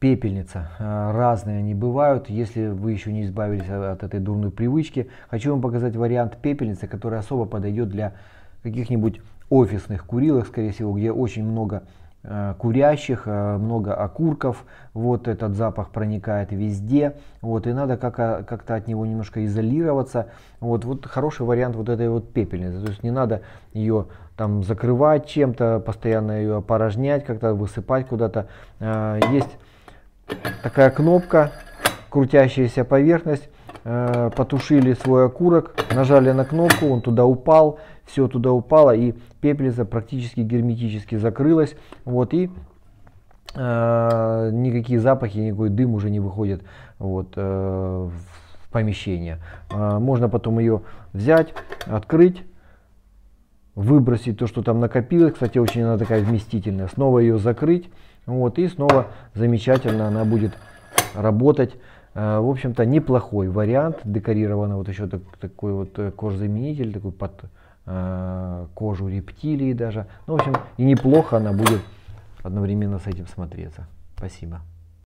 пепельница. Э, разные они бывают, если вы еще не избавились от этой дурной привычки. Хочу вам показать вариант пепельницы, который особо подойдет для каких-нибудь офисных курилок, скорее всего, где очень много э, курящих, э, много окурков, вот этот запах проникает везде, вот, и надо а, как-то как от него немножко изолироваться, вот, вот хороший вариант вот этой вот пепельницы, то есть не надо ее там закрывать чем-то, постоянно ее опорожнять, как-то высыпать куда-то, есть такая кнопка, крутящаяся поверхность. Э, потушили свой окурок, нажали на кнопку, он туда упал, все туда упало, и пеплица практически герметически закрылась. Вот, и э, никакие запахи, никакой дым уже не выходит вот, э, в помещение. Э, можно потом ее взять, открыть, выбросить то, что там накопилось. Кстати, очень она такая вместительная. Снова ее закрыть, вот, и снова замечательно она будет работать. Э, в общем-то, неплохой вариант декорированный. Вот еще так, такой вот э, кожзаменитель, такой под э, кожу рептилии даже. Ну, в общем, и неплохо она будет одновременно с этим смотреться. Спасибо.